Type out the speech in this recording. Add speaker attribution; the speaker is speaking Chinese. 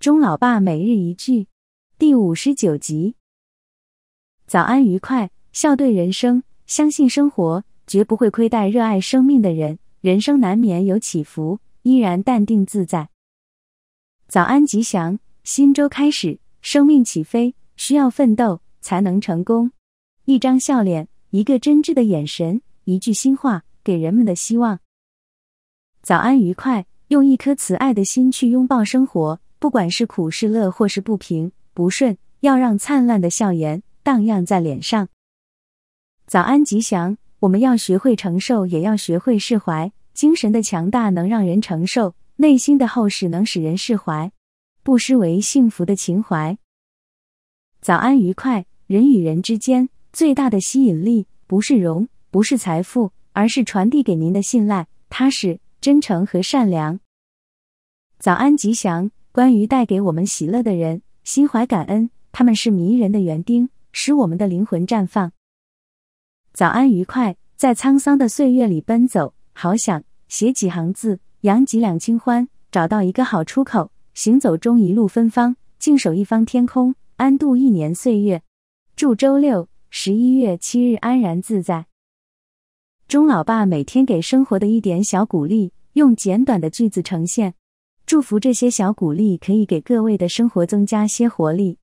Speaker 1: 钟老爸每日一句第五十九集：早安，愉快，笑对人生，相信生活，绝不会亏待热爱生命的人。人生难免有起伏，依然淡定自在。早安，吉祥，新周开始，生命起飞，需要奋斗才能成功。一张笑脸，一个真挚的眼神，一句心话，给人们的希望。早安，愉快，用一颗慈爱的心去拥抱生活。不管是苦是乐，或是不平不顺，要让灿烂的笑颜荡漾在脸上。早安吉祥，我们要学会承受，也要学会释怀。精神的强大能让人承受，内心的厚实能使人释怀，不失为幸福的情怀。早安愉快，人与人之间最大的吸引力不是容，不是财富，而是传递给您的信赖、踏实、真诚和善良。早安吉祥。关于带给我们喜乐的人，心怀感恩。他们是迷人的园丁，使我们的灵魂绽放。早安，愉快！在沧桑的岁月里奔走，好想写几行字，扬几两清欢，找到一个好出口。行走中一路芬芳，静守一方天空，安度一年岁月。祝周六十一月七日安然自在。钟老爸每天给生活的一点小鼓励，用简短的句子呈现。祝福这些小鼓励，可以给各位的生活增加些活力。